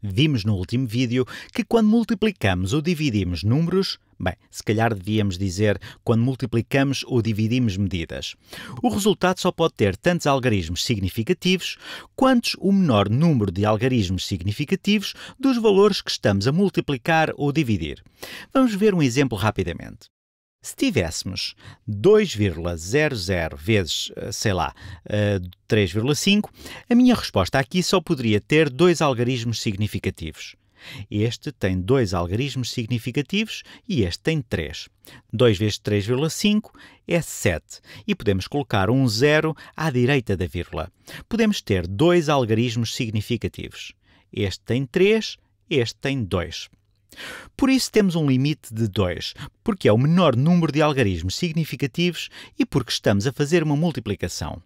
Vimos no último vídeo que quando multiplicamos ou dividimos números, bem, se calhar devíamos dizer quando multiplicamos ou dividimos medidas, o resultado só pode ter tantos algarismos significativos quantos o menor número de algarismos significativos dos valores que estamos a multiplicar ou dividir. Vamos ver um exemplo rapidamente. Se tivéssemos 2,00 vezes, eh, sei lá, 3,5, eh, a minha resposta aqui só poderia ter dois algarismos significativos. Este tem dois algarismos significativos e este tem três. 2 vezes 3,5 é 7 e podemos colocar um zero à direita da vírgula. Podemos ter dois algarismos significativos. Este tem 3, este tem 2. Por isso temos um limite de 2, porque é o menor número de algarismos significativos e porque estamos a fazer uma multiplicação.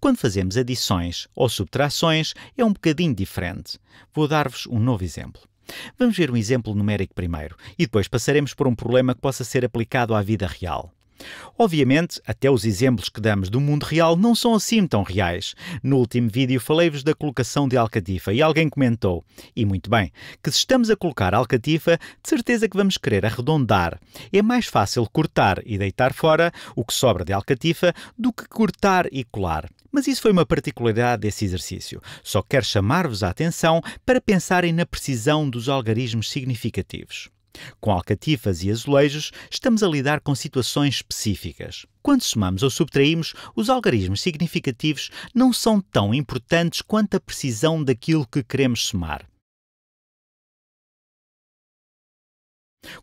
Quando fazemos adições ou subtrações é um bocadinho diferente. Vou dar-vos um novo exemplo. Vamos ver um exemplo numérico primeiro e depois passaremos por um problema que possa ser aplicado à vida real. Obviamente, até os exemplos que damos do mundo real não são assim tão reais. No último vídeo falei-vos da colocação de Alcatifa e alguém comentou, e muito bem, que se estamos a colocar Alcatifa, de certeza que vamos querer arredondar. É mais fácil cortar e deitar fora o que sobra de Alcatifa do que cortar e colar. Mas isso foi uma particularidade desse exercício. Só quero chamar-vos a atenção para pensarem na precisão dos algarismos significativos. Com alcatifas e azulejos, estamos a lidar com situações específicas. Quando somamos ou subtraímos, os algarismos significativos não são tão importantes quanto a precisão daquilo que queremos somar.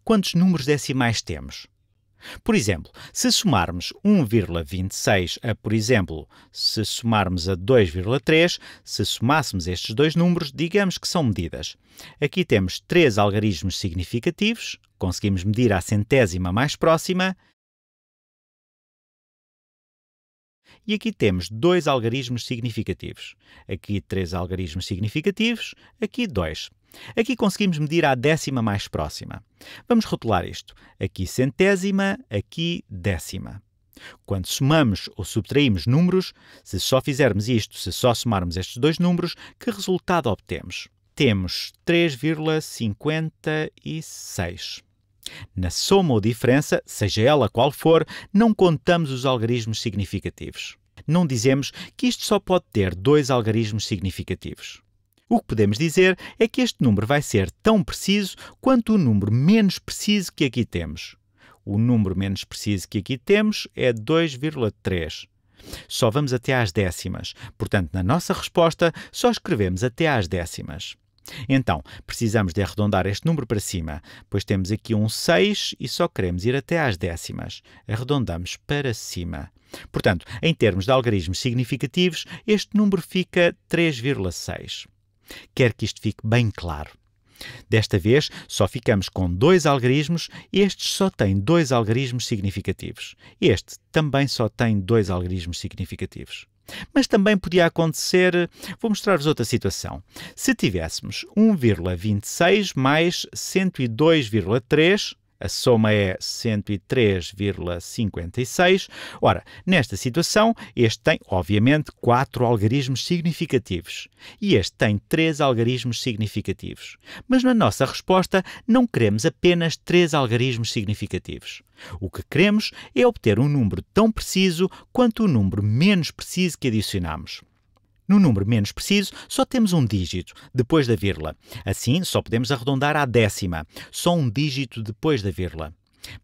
Quantos números decimais temos? Por exemplo, se somarmos 1,26 a, por exemplo, se somarmos a 2,3, se somássemos estes dois números, digamos que são medidas. Aqui temos três algarismos significativos, conseguimos medir à centésima mais próxima. E aqui temos dois algarismos significativos. Aqui três algarismos significativos, aqui dois. Aqui conseguimos medir à décima mais próxima. Vamos rotular isto. Aqui centésima, aqui décima. Quando somamos ou subtraímos números, se só fizermos isto, se só somarmos estes dois números, que resultado obtemos? Temos 3,56. Na soma ou diferença, seja ela qual for, não contamos os algarismos significativos. Não dizemos que isto só pode ter dois algarismos significativos. O que podemos dizer é que este número vai ser tão preciso quanto o número menos preciso que aqui temos. O número menos preciso que aqui temos é 2,3. Só vamos até às décimas, portanto, na nossa resposta, só escrevemos até às décimas. Então, precisamos de arredondar este número para cima, pois temos aqui um 6 e só queremos ir até às décimas. Arredondamos para cima. Portanto, em termos de algarismos significativos, este número fica 3,6. Quero que isto fique bem claro. Desta vez só ficamos com dois algarismos, Este só tem dois algarismos significativos. Este também só tem dois algarismos significativos. Mas também podia acontecer, vou mostrar-vos outra situação. Se tivéssemos 1,26 mais 102,3, a soma é 103,56. Ora, nesta situação, este tem, obviamente, quatro algarismos significativos e este tem três algarismos significativos. Mas na nossa resposta, não queremos apenas três algarismos significativos. O que queremos é obter um número tão preciso quanto o número menos preciso que adicionamos. No número menos preciso, só temos um dígito, depois da vírgula. Assim, só podemos arredondar à décima, só um dígito depois da vírgula.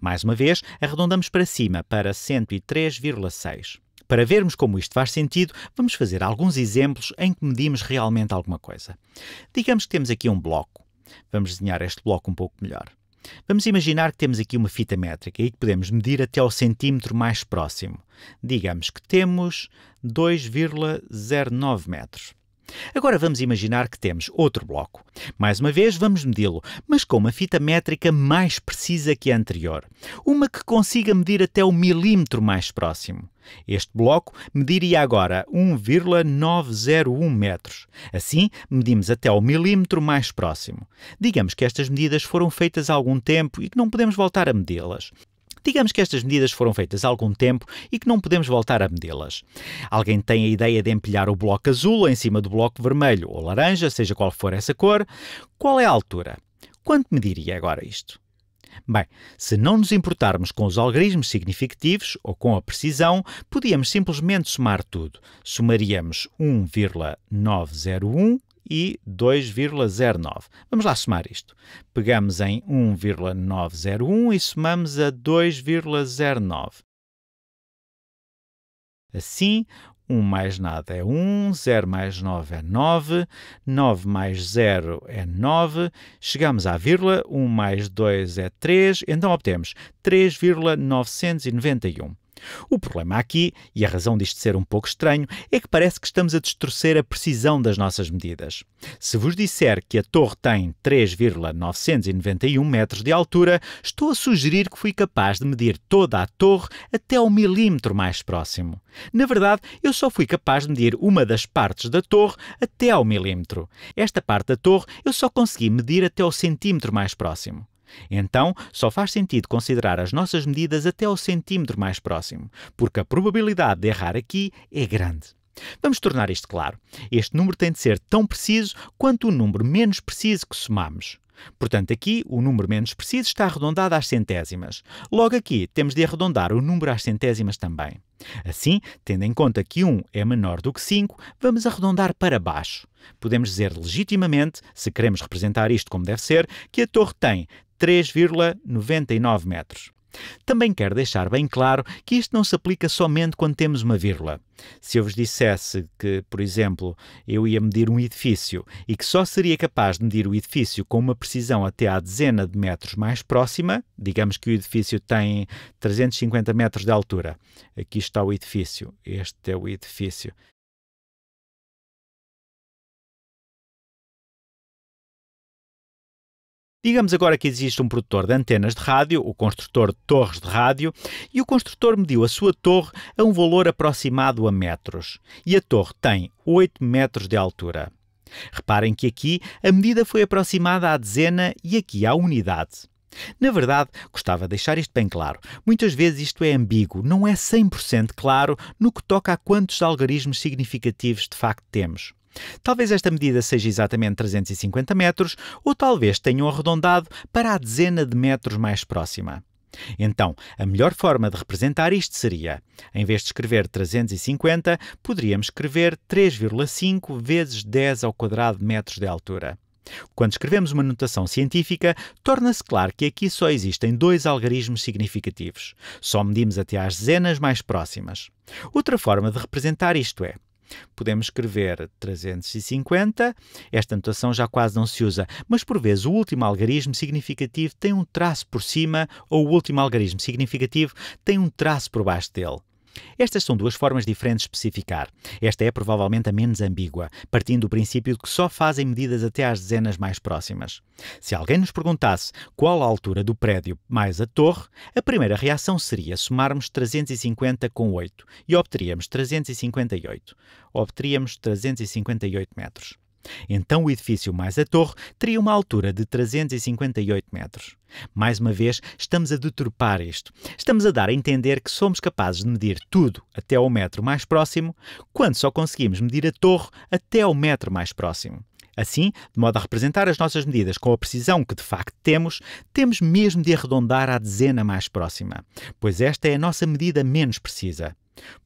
Mais uma vez, arredondamos para cima, para 103,6. Para vermos como isto faz sentido, vamos fazer alguns exemplos em que medimos realmente alguma coisa. Digamos que temos aqui um bloco. Vamos desenhar este bloco um pouco melhor. Vamos imaginar que temos aqui uma fita métrica e que podemos medir até ao centímetro mais próximo. Digamos que temos 2,09 metros. Agora vamos imaginar que temos outro bloco. Mais uma vez, vamos medi-lo, mas com uma fita métrica mais precisa que a anterior. Uma que consiga medir até o milímetro mais próximo. Este bloco mediria agora 1,901 metros. Assim, medimos até o milímetro mais próximo. Digamos que estas medidas foram feitas há algum tempo e que não podemos voltar a medi-las. Digamos que estas medidas foram feitas há algum tempo e que não podemos voltar a medê-las. Alguém tem a ideia de empilhar o bloco azul em cima do bloco vermelho ou laranja, seja qual for essa cor. Qual é a altura? Quanto mediria agora isto? Bem, se não nos importarmos com os algarismos significativos ou com a precisão, podíamos simplesmente somar tudo. Somaríamos 1,901 e 2,09. Vamos lá somar isto. Pegamos em 1,901 e somamos a 2,09. Assim, 1 mais nada é 1, 0 mais 9 é 9, 9 mais 0 é 9, chegamos à vírgula, 1 mais 2 é 3, então obtemos 3,991. O problema aqui, e a razão disto ser um pouco estranho, é que parece que estamos a distorcer a precisão das nossas medidas. Se vos disser que a torre tem 3,991 metros de altura, estou a sugerir que fui capaz de medir toda a torre até o milímetro mais próximo. Na verdade, eu só fui capaz de medir uma das partes da torre até ao milímetro. Esta parte da torre eu só consegui medir até o centímetro mais próximo. Então, só faz sentido considerar as nossas medidas até ao centímetro mais próximo, porque a probabilidade de errar aqui é grande. Vamos tornar isto claro. Este número tem de ser tão preciso quanto o número menos preciso que somamos. Portanto, aqui o número menos preciso está arredondado às centésimas. Logo aqui, temos de arredondar o número às centésimas também. Assim, tendo em conta que 1 é menor do que 5, vamos arredondar para baixo. Podemos dizer legitimamente, se queremos representar isto como deve ser, que a torre tem 3,99 metros. Também quero deixar bem claro que isto não se aplica somente quando temos uma vírgula. Se eu vos dissesse que, por exemplo, eu ia medir um edifício e que só seria capaz de medir o edifício com uma precisão até à dezena de metros mais próxima, digamos que o edifício tem 350 metros de altura. Aqui está o edifício, este é o edifício. Digamos agora que existe um produtor de antenas de rádio, o construtor de torres de rádio, e o construtor mediu a sua torre a um valor aproximado a metros. E a torre tem 8 metros de altura. Reparem que aqui a medida foi aproximada à dezena e aqui à unidade. Na verdade, gostava de deixar isto bem claro. Muitas vezes isto é ambíguo, não é 100% claro no que toca a quantos algarismos significativos de facto temos. Talvez esta medida seja exatamente 350 metros, ou talvez tenham arredondado para a dezena de metros mais próxima. Então, a melhor forma de representar isto seria, em vez de escrever 350, poderíamos escrever 3,5 vezes 10 ao quadrado metros de altura. Quando escrevemos uma notação científica, torna-se claro que aqui só existem dois algarismos significativos. Só medimos até às dezenas mais próximas. Outra forma de representar isto é Podemos escrever 350, esta notação já quase não se usa, mas por vezes o último algarismo significativo tem um traço por cima ou o último algarismo significativo tem um traço por baixo dele. Estas são duas formas diferentes de especificar. Esta é provavelmente a menos ambígua, partindo do princípio de que só fazem medidas até às dezenas mais próximas. Se alguém nos perguntasse qual a altura do prédio mais a torre, a primeira reação seria somarmos 350 com 8 e obteríamos 358. Obteríamos 358 metros. Então o edifício mais a torre teria uma altura de 358 metros. Mais uma vez, estamos a deturpar isto. Estamos a dar a entender que somos capazes de medir tudo até ao metro mais próximo, quando só conseguimos medir a torre até ao metro mais próximo. Assim, de modo a representar as nossas medidas com a precisão que de facto temos, temos mesmo de arredondar à dezena mais próxima, pois esta é a nossa medida menos precisa.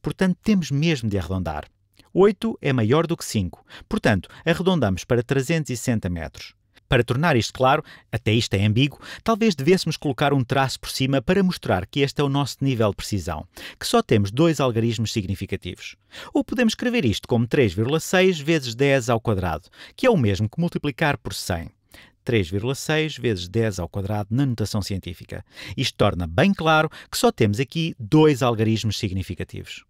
Portanto, temos mesmo de arredondar. 8 é maior do que 5, portanto, arredondamos para 360 metros. Para tornar isto claro, até isto é ambíguo, talvez devêssemos colocar um traço por cima para mostrar que este é o nosso nível de precisão, que só temos dois algarismos significativos. Ou podemos escrever isto como 3,6 vezes 10 ao quadrado, que é o mesmo que multiplicar por 100. 3,6 vezes 10 ao quadrado na notação científica. Isto torna bem claro que só temos aqui dois algarismos significativos.